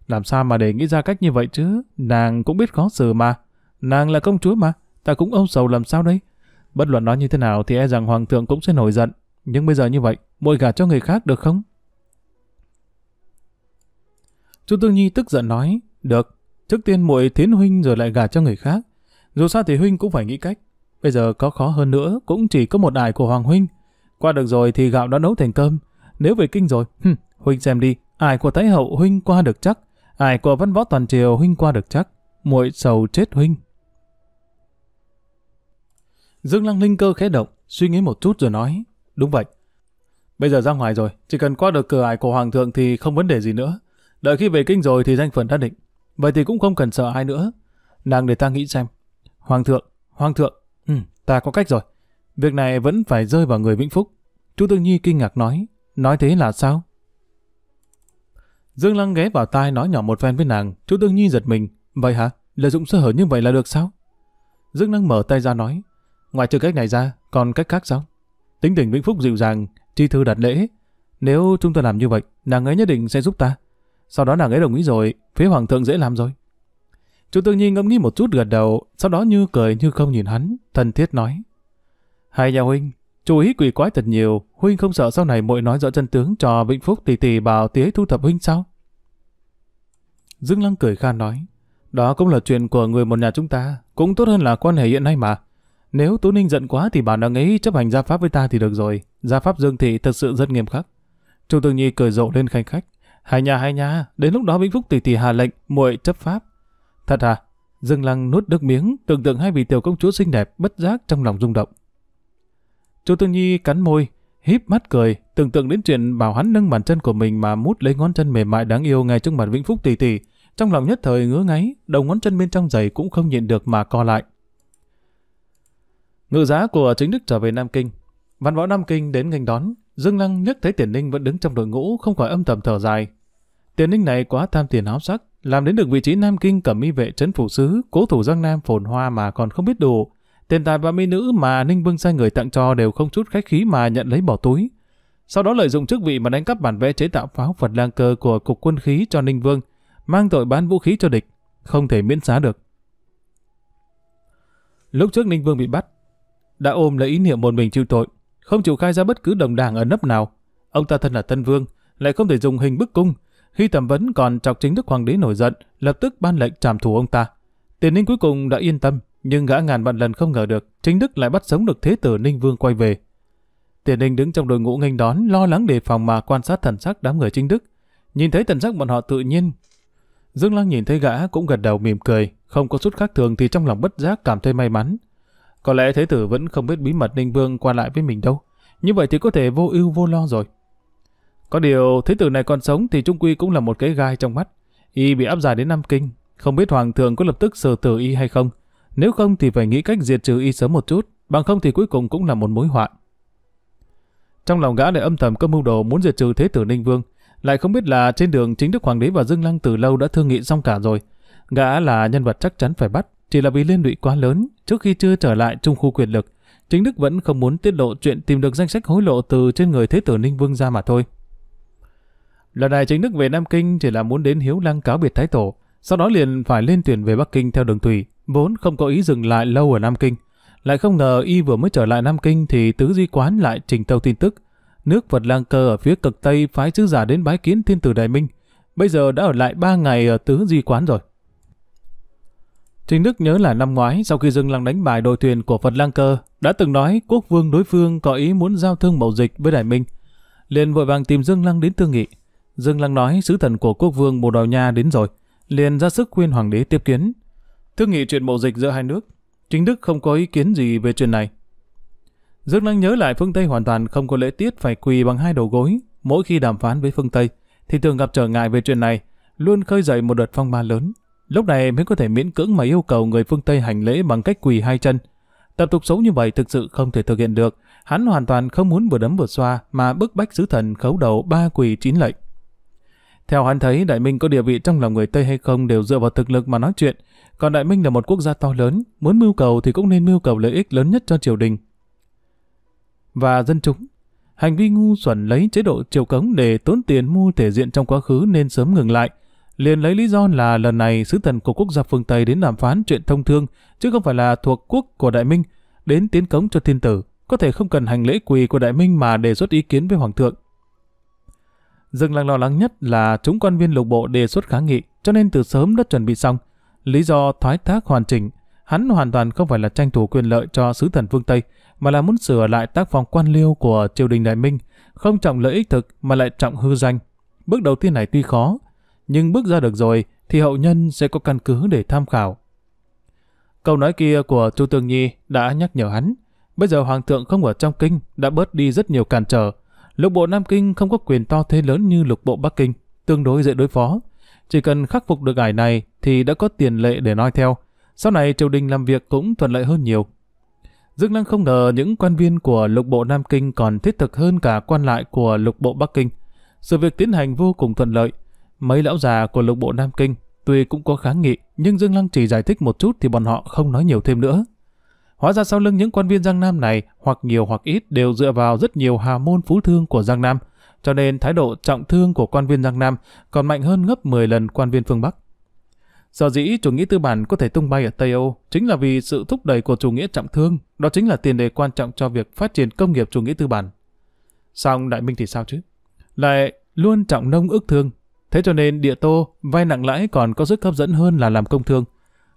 Làm sao mà để nghĩ ra cách như vậy chứ? Nàng cũng biết khó xử mà. Nàng là công chúa mà. Ta cũng âu sầu làm sao đây? Bất luận nó như thế nào thì e rằng hoàng thượng cũng sẽ nổi giận. Nhưng bây giờ như vậy, muội gả cho người khác được không? Chu Tương Nhi tức giận nói, được, trước tiên muội thiến huynh rồi lại gả cho người khác. Dù sao thì huynh cũng phải nghĩ cách. Bây giờ có khó hơn nữa cũng chỉ có một ải của hoàng huynh. Qua được rồi thì gạo đã nấu thành cơm. Nếu về kinh rồi, hừ, huynh xem đi, ải của thái hậu huynh qua được chắc, ải của văn võ toàn triều huynh qua được chắc, muội sầu chết huynh. Dương Lăng linh cơ khẽ động, suy nghĩ một chút rồi nói, đúng vậy. Bây giờ ra ngoài rồi, chỉ cần qua được cửa ải của Hoàng thượng thì không vấn đề gì nữa. Đợi khi về kinh rồi thì danh phần đã định. Vậy thì cũng không cần sợ ai nữa. Nàng để ta nghĩ xem. Hoàng thượng, Hoàng thượng, ừ, ta có cách rồi. Việc này vẫn phải rơi vào người Vĩnh Phúc. Chú Tương Nhi kinh ngạc nói, nói thế là sao? Dương Lăng ghé vào tai nói nhỏ một phen với nàng, chú Tương Nhi giật mình. Vậy hả? Lợi dụng sơ hở như vậy là được sao? Dương Lăng mở tay ra nói, Ngoài trừ cách này ra, còn cách khác sao? Tính tình Vĩnh Phúc dịu dàng, chi thư đặt lễ. Nếu chúng ta làm như vậy, nàng ấy nhất định sẽ giúp ta. Sau đó nàng ấy đồng ý rồi, phía hoàng thượng dễ làm rồi. Chú Tương Nhi ngẫm nghĩ một chút gật đầu, sau đó như cười như không nhìn hắn, thân thiết nói. Hai nhà huynh, chú ý quỷ quái thật nhiều, huynh không sợ sau này muội nói rõ chân tướng cho Vĩnh Phúc tỷ tỷ bảo tía thu thập huynh sao? Dương Lăng cười khan nói, đó cũng là chuyện của người một nhà chúng ta, cũng tốt hơn là quan hệ hiện nay mà. Nếu Tú Ninh giận quá thì bảo nàng ấy chấp hành gia pháp với ta thì được rồi. Gia pháp Dương Thị thật sự rất nghiêm khắc. Chu Tương Nhi cười rộ lên khanh khách. Hai nhà hai nhà, đến lúc đó Vĩnh Phúc tỷ tỷ hạ lệnh, muội chấp pháp. Thật à? Dương Lăng nuốt nước miếng, tưởng tượng hai vị tiểu công chúa xinh đẹp bất giác trong lòng rung động. Chu Tương Nhi cắn môi, híp mắt cười, tưởng tượng đến chuyện bảo hắn nâng bàn chân của mình mà mút lấy ngón chân mềm mại đáng yêu ngay trước mặt Vĩnh Phúc tỷ tỷ, trong lòng nhất thời ngứa ngáy, đầu ngón chân bên trong giày cũng không nhịn được mà co lại. Ngự giá của chính đức trở về Nam Kinh. Văn võ Nam Kinh đến nghênh đón, Dương Lăng nhất thấy Tiền Ninh vẫn đứng trong đội ngũ không khỏi âm thầm thở dài. Tiền Ninh này quá tham tiền áo sắc, làm đến được vị trí Nam Kinh cầm y vệ trấn phủ sứ, cố thủ Giang Nam phồn hoa mà còn không biết đủ. Tiền tài và mỹ nữ mà Ninh Vương sai người tặng cho đều không chút khách khí mà nhận lấy bỏ túi. Sau đó lợi dụng chức vị mà đánh cắp bản vẽ chế tạo pháo vật lang cơ của cục quân khí cho Ninh Vương, mang tội bán vũ khí cho địch, không thể miễn xá được. Lúc trước Ninh Vương bị bắt, đã ôm lấy ý niệm một mình chịu tội, không chịu khai ra bất cứ đồng đảng ở nấp nào. Ông ta thân là tân vương, lại không thể dùng hình bức cung. Khi thẩm vấn còn chọc chính đức hoàng đế nổi giận, lập tức ban lệnh trảm thủ ông ta. Tiền ninh cuối cùng đã yên tâm, nhưng gã ngàn vạn lần không ngờ được, chính đức lại bắt sống được thế tử ninh vương quay về. Tiền ninh đứng trong đội ngũ nghênh đón, lo lắng đề phòng mà quan sát thần sắc đám người chính đức. Nhìn thấy thần sắc bọn họ tự nhiên, Dương lang nhìn thấy gã cũng gật đầu mỉm cười, không có chút khác thường thì trong lòng bất giác cảm thấy may mắn. Có lẽ thế tử vẫn không biết bí mật Ninh Vương qua lại với mình đâu. Như vậy thì có thể vô ưu vô lo rồi. Có điều thế tử này còn sống thì trung quy cũng là một cái gai trong mắt. Y bị áp giải đến Nam Kinh. Không biết Hoàng thượng có lập tức xử tử Y hay không. Nếu không thì phải nghĩ cách diệt trừ Y sớm một chút. Bằng không thì cuối cùng cũng là một mối họa. Trong lòng gã lại âm thầm có mưu đồ muốn diệt trừ thế tử Ninh Vương. Lại không biết là trên đường chính Đức Hoàng đế và Dương Lăng từ lâu đã thương nghị xong cả rồi. Gã là nhân vật chắc chắn phải bắt chỉ là vì liên lụy quá lớn trước khi chưa trở lại trung khu quyền lực. Chính Đức vẫn không muốn tiết lộ chuyện tìm được danh sách hối lộ từ trên người Thế tử Ninh Vương ra mà thôi. Lần này Chính Đức về Nam Kinh chỉ là muốn đến Hiếu Lăng cáo biệt Thái Tổ, sau đó liền phải lên tuyển về Bắc Kinh theo đường thủy, vốn không có ý dừng lại lâu ở Nam Kinh. Lại không ngờ y vừa mới trở lại Nam Kinh thì tứ di quán lại trình tâu tin tức. Nước vật Lang Cơ ở phía cực Tây phái sứ giả đến bái kiến thiên tử Đại Minh. Bây giờ đã ở lại ba ngày ở tứ di quán rồi. Trình Đức nhớ là năm ngoái sau khi Dương Lăng đánh bại đội thuyền của Phật Lang Cơ, đã từng nói quốc vương đối phương có ý muốn giao thương mậu dịch với Đại Minh. Liền vội vàng tìm Dương Lăng đến thương nghị. Dương Lăng nói sứ thần của quốc vương Bồ Đào Nha đến rồi, liền ra sức khuyên hoàng đế tiếp kiến. Thương nghị chuyện mậu dịch giữa hai nước, Chính Đức không có ý kiến gì về chuyện này. Dương Lăng nhớ lại phương Tây hoàn toàn không có lễ tiết phải quỳ bằng hai đầu gối mỗi khi đàm phán với phương Tây, thì thường gặp trở ngại về chuyện này, luôn khơi dậy một đợt phong ba lớn. Lúc này mới có thể miễn cưỡng mà yêu cầu người phương Tây hành lễ bằng cách quỳ hai chân. Tập tục xấu như vậy thực sự không thể thực hiện được. Hắn hoàn toàn không muốn vừa đấm vừa xoa mà bức bách sứ thần khấu đầu ba quỳ chín lệnh. Theo hắn thấy, Đại Minh có địa vị trong lòng người Tây hay không đều dựa vào thực lực mà nói chuyện. Còn Đại Minh là một quốc gia to lớn, muốn mưu cầu thì cũng nên mưu cầu lợi ích lớn nhất cho triều đình. Và dân chúng, hành vi ngu xuẩn lấy chế độ triều cống để tốn tiền mua thể diện trong quá khứ nên sớm ngừng lại – liền lấy lý do là lần này sứ thần của quốc gia phương Tây đến đàm phán chuyện thông thương, chứ không phải là thuộc quốc của Đại Minh, đến tiến cống cho thiên tử, có thể không cần hành lễ quỳ của Đại Minh mà đề xuất ý kiến với Hoàng thượng. Dừng làng lo lắng nhất là chúng quan viên lục bộ đề xuất kháng nghị, cho nên từ sớm đã chuẩn bị xong. Lý do thoái thác hoàn chỉnh, hắn hoàn toàn không phải là tranh thủ quyền lợi cho sứ thần phương Tây, mà là muốn sửa lại tác phong quan liêu của triều đình Đại Minh, không trọng lợi ích thực mà lại trọng hư danh. Bước đầu tiên này tuy khó, nhưng bước ra được rồi thì hậu nhân sẽ có căn cứ để tham khảo. Câu nói kia của Chu Tường Nhi đã nhắc nhở hắn, bây giờ Hoàng thượng không ở trong kinh đã bớt đi rất nhiều cản trở. Lục bộ Nam Kinh không có quyền to thế lớn như lục bộ Bắc Kinh, tương đối dễ đối phó. Chỉ cần khắc phục được ải này thì đã có tiền lệ để nói theo. Sau này triều đình làm việc cũng thuận lợi hơn nhiều. Dương Lăng không ngờ những quan viên của lục bộ Nam Kinh còn thiết thực hơn cả quan lại của lục bộ Bắc Kinh. Sự việc tiến hành vô cùng thuận lợi, Mấy lão già của lục bộ Nam Kinh tuy cũng có kháng nghị, nhưng Dương Lăng chỉ giải thích một chút thì bọn họ không nói nhiều thêm nữa. Hóa ra sau lưng những quan viên Giang Nam này, hoặc nhiều hoặc ít đều dựa vào rất nhiều hà môn phú thương của Giang Nam, cho nên thái độ trọng thương của quan viên Giang Nam còn mạnh hơn gấp 10 lần quan viên phương Bắc. Sở dĩ chủ nghĩa tư bản có thể tung bay ở Tây Âu chính là vì sự thúc đẩy của chủ nghĩa trọng thương, đó chính là tiền đề quan trọng cho việc phát triển công nghiệp chủ nghĩa tư bản. Song Đại Minh thì sao chứ? Lại luôn trọng nông ước thương, Thế cho nên địa tô, vay nặng lãi còn có sức hấp dẫn hơn là làm công thương.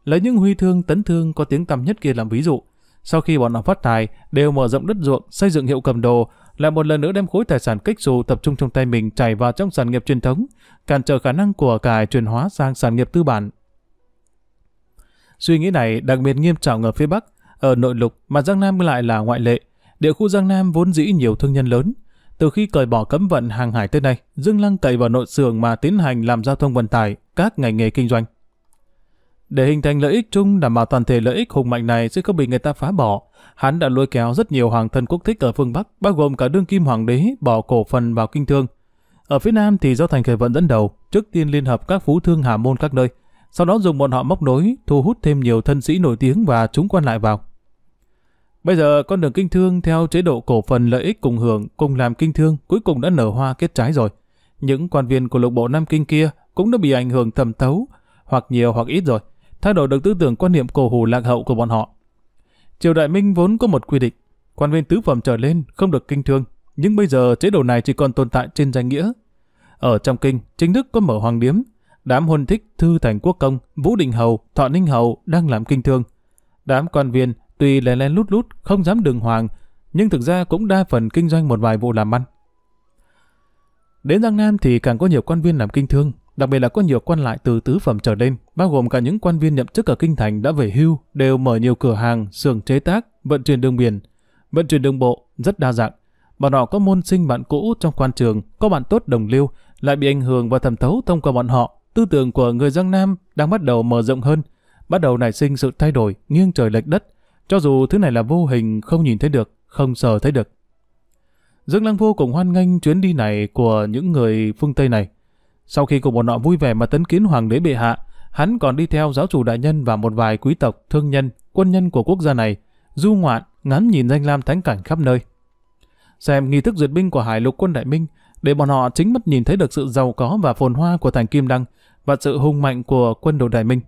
Lấy những huy thương tấn thương có tiếng tăm nhất kia làm ví dụ. Sau khi bọn họ phát tài, đều mở rộng đất ruộng, xây dựng hiệu cầm đồ, lại một lần nữa đem khối tài sản kích dù tập trung trong tay mình chảy vào trong sản nghiệp truyền thống, cản trở khả năng của cải chuyển hóa sang sản nghiệp tư bản. Suy nghĩ này đặc biệt nghiêm trọng ở phía Bắc, ở nội lục mà Giang Nam lại là ngoại lệ. Địa khu Giang Nam vốn dĩ nhiều thương nhân lớn, từ khi cởi bỏ cấm vận hàng hải tới nay, Dương Lăng cậy vào nội xưởng mà tiến hành làm giao thông vận tải, các ngành nghề kinh doanh. Để hình thành lợi ích chung đảm bảo toàn thể lợi ích hùng mạnh này sẽ không bị người ta phá bỏ, hắn đã lôi kéo rất nhiều hoàng thân quốc thích ở phương Bắc, bao gồm cả đương kim hoàng đế bỏ cổ phần vào kinh thương. Ở phía Nam thì do thành khởi vận dẫn đầu, trước tiên liên hợp các phú thương hà môn các nơi, sau đó dùng bọn họ móc nối, thu hút thêm nhiều thân sĩ nổi tiếng và chúng quan lại vào. Bây giờ con đường kinh thương theo chế độ cổ phần lợi ích cùng hưởng cùng làm kinh thương cuối cùng đã nở hoa kết trái rồi. Những quan viên của lục bộ Nam Kinh kia cũng đã bị ảnh hưởng thầm thấu, hoặc nhiều hoặc ít rồi, thay đổi được tư tưởng quan niệm cổ hủ lạc hậu của bọn họ. Triều Đại Minh vốn có một quy định, quan viên tứ phẩm trở lên không được kinh thương, nhưng bây giờ chế độ này chỉ còn tồn tại trên danh nghĩa. Ở trong kinh, chính thức có mở hoàng điếm, đám huân thích Thư Thành Quốc Công, Vũ Đình Hầu, Thọ Ninh Hầu đang làm kinh thương. Đám quan viên Tuy lén lén lút lút, không dám đường hoàng, nhưng thực ra cũng đa phần kinh doanh một vài vụ làm ăn. Đến Giang Nam thì càng có nhiều quan viên làm kinh thương, đặc biệt là có nhiều quan lại từ tứ phẩm trở lên, bao gồm cả những quan viên nhậm chức ở kinh thành đã về hưu, đều mở nhiều cửa hàng, xưởng chế tác, vận chuyển đường biển, vận chuyển đường bộ rất đa dạng. Bọn họ có môn sinh bạn cũ trong quan trường, có bạn tốt đồng lưu, lại bị ảnh hưởng và thẩm thấu thông qua bọn họ. Tư tưởng của người Giang Nam đang bắt đầu mở rộng hơn, bắt đầu nảy sinh sự thay đổi nghiêng trời lệch đất, cho dù thứ này là vô hình, không nhìn thấy được, không sờ thấy được. Dương Lăng vô cùng hoan nghênh chuyến đi này của những người phương Tây này. Sau khi cùng bọn nọ vui vẻ mà tấn kiến hoàng đế bệ hạ, hắn còn đi theo giáo chủ đại nhân và một vài quý tộc, thương nhân, quân nhân của quốc gia này, du ngoạn, ngắm nhìn danh lam thánh cảnh khắp nơi. Xem nghi thức duyệt binh của hải lục quân đại minh, để bọn họ chính mắt nhìn thấy được sự giàu có và phồn hoa của thành Kim Đăng và sự hùng mạnh của quân đội đại minh.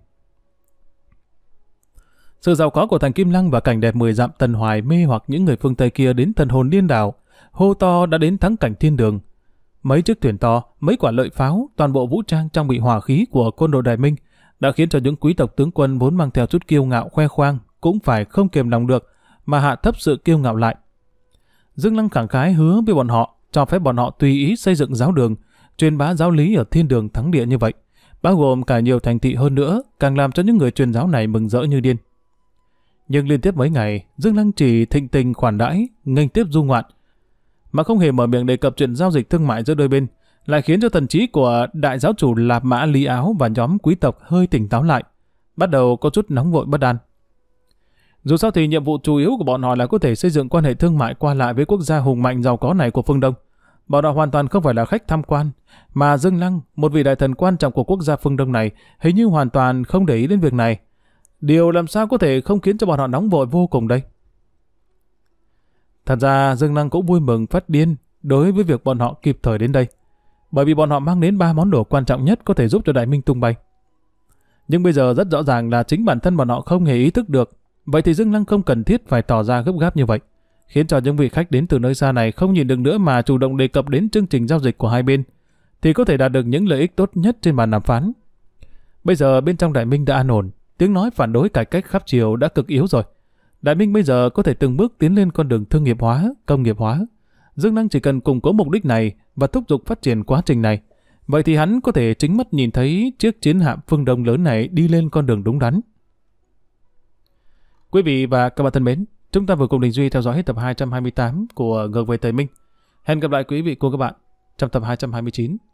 Sự giàu có của thành Kim Lăng và cảnh đẹp mười dặm Tần Hoài mê hoặc những người phương Tây kia đến thần hồn điên đảo, hô to đã đến thắng cảnh thiên đường. Mấy chiếc thuyền to, mấy quả lợi pháo, toàn bộ vũ trang trang bị hỏa khí của quân đội Đại Minh đã khiến cho những quý tộc tướng quân vốn mang theo chút kiêu ngạo khoe khoang cũng phải không kiềm lòng được mà hạ thấp sự kiêu ngạo lại. Dương Lăng khẳng khái hứa với bọn họ cho phép bọn họ tùy ý xây dựng giáo đường, truyền bá giáo lý ở thiên đường thắng địa như vậy, bao gồm cả nhiều thành thị hơn nữa, càng làm cho những người truyền giáo này mừng rỡ như điên nhưng liên tiếp mấy ngày, Dương Lăng Trì thịnh tình khoản đãi, nghênh tiếp du ngoạn. Mà không hề mở miệng đề cập chuyện giao dịch thương mại giữa đôi bên, lại khiến cho thần trí của đại giáo chủ Lạp Mã Lý Áo và nhóm quý tộc hơi tỉnh táo lại, bắt đầu có chút nóng vội bất an. Dù sao thì nhiệm vụ chủ yếu của bọn họ là có thể xây dựng quan hệ thương mại qua lại với quốc gia hùng mạnh giàu có này của phương Đông. Bọn họ hoàn toàn không phải là khách tham quan, mà Dương Lăng, một vị đại thần quan trọng của quốc gia phương Đông này, hình như hoàn toàn không để ý đến việc này. Điều làm sao có thể không khiến cho bọn họ nóng vội vô cùng đây? Thật ra Dương Năng cũng vui mừng phát điên đối với việc bọn họ kịp thời đến đây. Bởi vì bọn họ mang đến ba món đồ quan trọng nhất có thể giúp cho Đại Minh tung bay. Nhưng bây giờ rất rõ ràng là chính bản thân bọn họ không hề ý thức được. Vậy thì Dương Năng không cần thiết phải tỏ ra gấp gáp như vậy. Khiến cho những vị khách đến từ nơi xa này không nhìn được nữa mà chủ động đề cập đến chương trình giao dịch của hai bên. Thì có thể đạt được những lợi ích tốt nhất trên bàn đàm phán. Bây giờ bên trong Đại Minh đã an ổn tiếng nói phản đối cải cách khắp chiều đã cực yếu rồi. Đại Minh bây giờ có thể từng bước tiến lên con đường thương nghiệp hóa, công nghiệp hóa. Dương Năng chỉ cần củng cố mục đích này và thúc giục phát triển quá trình này. Vậy thì hắn có thể chính mắt nhìn thấy chiếc chiến hạm phương Đông lớn này đi lên con đường đúng đắn. Quý vị và các bạn thân mến, chúng ta vừa cùng Đình Duy theo dõi hết tập 228 của Ngược về Tây Minh. Hẹn gặp lại quý vị cô các bạn trong tập 229.